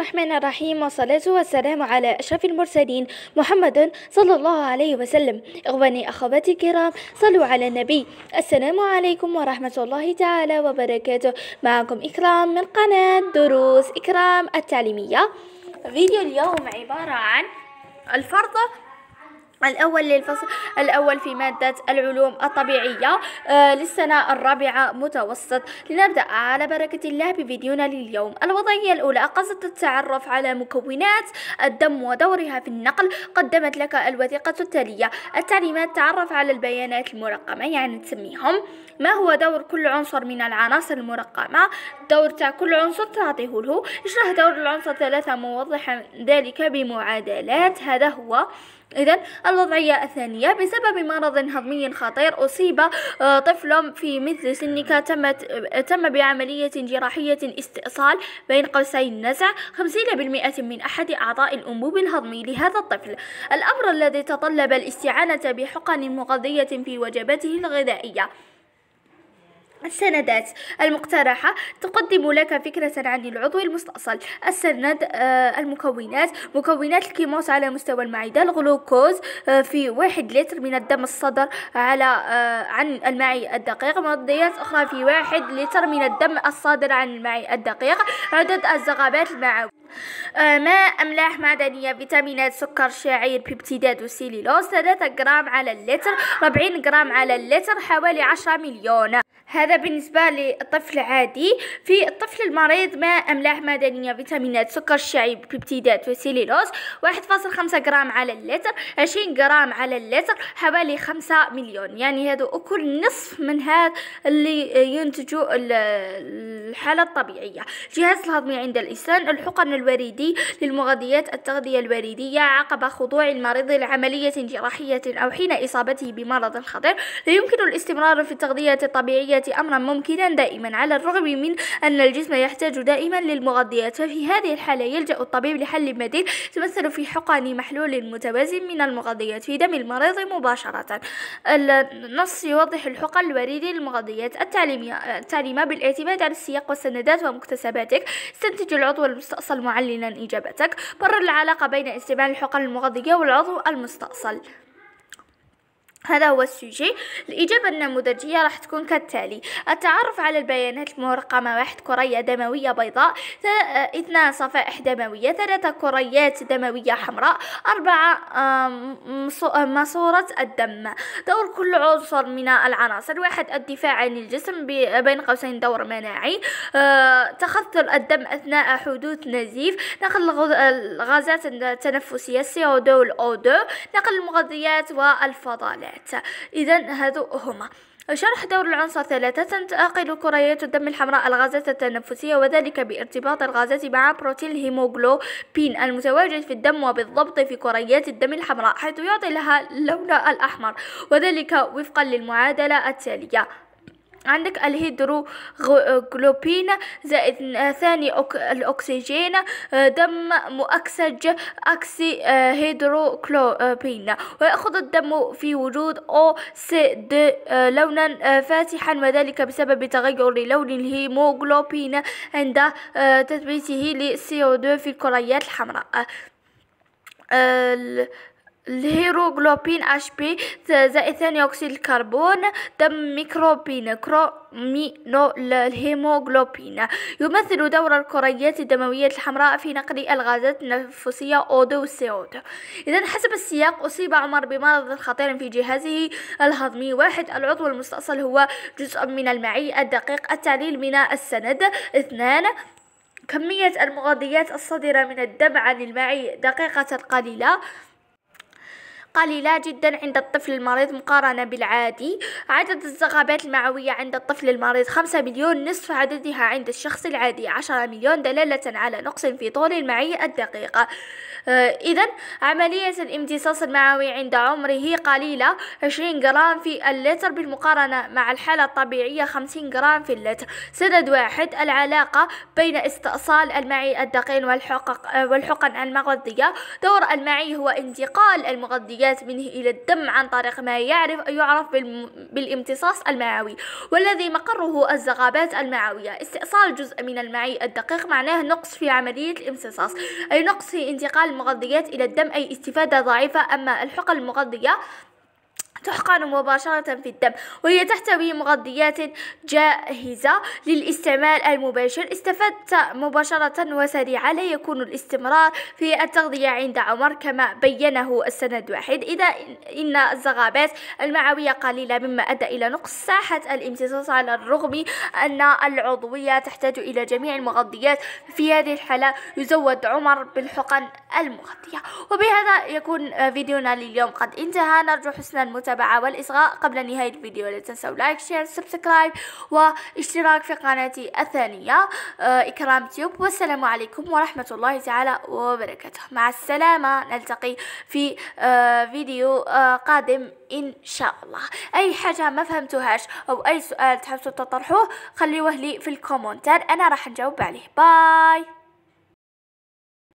الرحمن الرحيم والصلاة والسلام على أشرف المرسلين محمد صلى الله عليه وسلم إخواني أخواتي الكرام صلوا على النبي السلام عليكم ورحمة الله تعالى وبركاته معكم إكرام من قناة دروس إكرام التعليمية فيديو اليوم عبارة عن الفرض الأول للفصل الأول في مادة العلوم الطبيعية آه للسنة الرابعة متوسط لنبدأ على بركة الله بفيديونا لليوم الوضعية الأولى قصدت التعرف على مكونات الدم ودورها في النقل قدمت لك الوثيقة التالية التعليمات تعرف على البيانات المرقمة يعني تسميهم ما هو دور كل عنصر من العناصر المرقمة دور تاع كل عنصر تعطيه له اشرح دور العنصر ثلاثة موضحا ذلك بمعادلات هذا هو إذا الوضعية الثانية بسبب مرض هضمي خطير أصيب آه، طفل في مثل سنك تمت آه، تم بعملية جراحية استئصال بين قوسين نزع 50% من أحد أعضاء الأنبوب الهضمي لهذا الطفل الأمر الذي تطلب الاستعانة بحقن مغذية في وجبته الغذائية السندات المقترحة تقدم لك فكرة عن العضو المستأصل السند آه، المكونات مكونات الكيموس على مستوى المعدة الغلوكوز آه، في واحد لتر من الدم الصدر على آه، عن المعي الدقيق مضيات أخرى في واحد لتر من الدم الصادر عن المعي الدقيق عدد الزغابات المعوية ماء أملاح معدنية فيتامينات سكر شعير بيبتيدات وسيليلوز 3 جرام على اللتر 40 جرام على اللتر حوالي 10 مليون هذا بالنسبة للطفل العادي في الطفل المريض ما أملاح معدنية فيتامينات سكر الشعير بيبتيدات وسيليلوز خمسة جرام على اللتر عشرين جرام على اللتر حوالي خمسة مليون يعني هذا أكل نصف من هذا اللي ينتجه الحالة الطبيعية جهاز الهضمي عند الإنسان الحقن الوريدي للمغذيات التغذية الوريدية عقب خضوع المريض لعملية جراحية أو حين إصابته بمرض خطير لا يمكن الاستمرار في التغذية الطبيعية الحياة أمرا ممكنا دائما على الرغم من أن الجسم يحتاج دائما للمغذيات ففي هذه الحالة يلجأ الطبيب لحل بديل تمثل في حقن محلول متوازن من المغذيات في دم المريض مباشرة النص يوضح الحقن الوريدي للمغذيات التعليمية التعليمة بالاعتماد على السياق والسندات ومكتسباتك استنتج العضو المستأصل معلنا إجابتك برر العلاقة بين استعمال الحقن المغذية والعضو المستأصل هذا هو السوجي الإجابة النموذجية راح تكون كالتالي التعرف على البيانات المرقمة واحد كرية دموية بيضاء اثنان صفائح دموية ثلاثة كريات دموية حمراء أربعة ماسورة الدم دور كل عنصر من العناصر واحد الدفاع عن الجسم بين قوسين دور مناعي آه، تخثر الدم أثناء حدوث نزيف نقل الغازات التنفسية CO2 نقل المغذيات والفضلات الحياة إذا هذو هما شرح دور العنصر ثلاثة تنتقل كريات الدم الحمراء الغازات التنفسية وذلك بارتباط الغازات مع بروتين الهيموغلوبين المتواجد في الدم وبالضبط في كريات الدم الحمراء حيث يعطي لها اللون الأحمر وذلك وفقا للمعادلة التالية عندك الهيدروغلوبين زائد ثاني أوك الأكسجين آه، دم مؤكسج أكسي آه، هيدروغلوبين ويأخذ الدم في وجود أو سي دي آه، لونا فاتحا وذلك بسبب تغير لون الهيموغلوبين عند تثبيته للسي او 2 في الكريات الحمراء الهيروغلوبين اش بي زائد ثاني اكسيد الكربون دم ميكروبين كرومينو الهيموغلوبين يمثل دور الكريات الدموية الحمراء في نقل الغازات النفسيه او دو CO2 إذا حسب السياق أصيب عمر بمرض خطير في جهازه الهضمي واحد العضو المستأصل هو جزء من المعي الدقيق التعليل من السند اثنان كمية المغذيات الصادرة من الدم عن المعي دقيقة قليلة قليلة جدا عند الطفل المريض مقارنة بالعادي عدد الزغبات المعوية عند الطفل المريض 5 مليون نصف عددها عند الشخص العادي 10 مليون دلالة على نقص في طول المعي الدقيقة آه، إذا عملية الامتصاص المعوي عند عمره قليلة 20 جرام في اللتر بالمقارنة مع الحالة الطبيعية 50 جرام في اللتر سند واحد العلاقة بين استئصال المعي الدقيق آه، والحقن المغذية دور المعي هو انتقال المغذية العمليات منه إلى الدم عن طريق ما يعرف يعرف بالامتصاص المعوي والذي مقره الزغابات المعوية استئصال جزء من المعي الدقيق معناه نقص في عملية الامتصاص أي نقص في انتقال المغذيات إلى الدم أي استفادة ضعيفة أما الحقل المغذية تحقن مباشرة في الدم وهي تحتوي مغذيات جاهزة للاستعمال المباشر استفدت مباشرة وسريعة لا يكون الاستمرار في التغذية عند عمر كما بينه السند واحد إذا إن الزغابات المعوية قليلة مما أدى إلى نقص ساحة الامتصاص على الرغم أن العضوية تحتاج إلى جميع المغذيات في هذه الحالة يزود عمر بالحقن المغطية وبهذا يكون فيديونا لليوم قد انتهى نرجو حسن المتابعة والإصغاء قبل نهاية الفيديو لا تنسوا لايك شير سبسكرايب واشتراك في قناتي الثانية آه، إكرام تيوب والسلام عليكم ورحمة الله تعالى وبركاته مع السلامة نلتقي في آه، فيديو آه، قادم إن شاء الله أي حاجة ما فهمتوهاش أو أي سؤال تحبسوا تطرحوه خليوه لي في الكومنتات أنا راح نجاوب عليه باي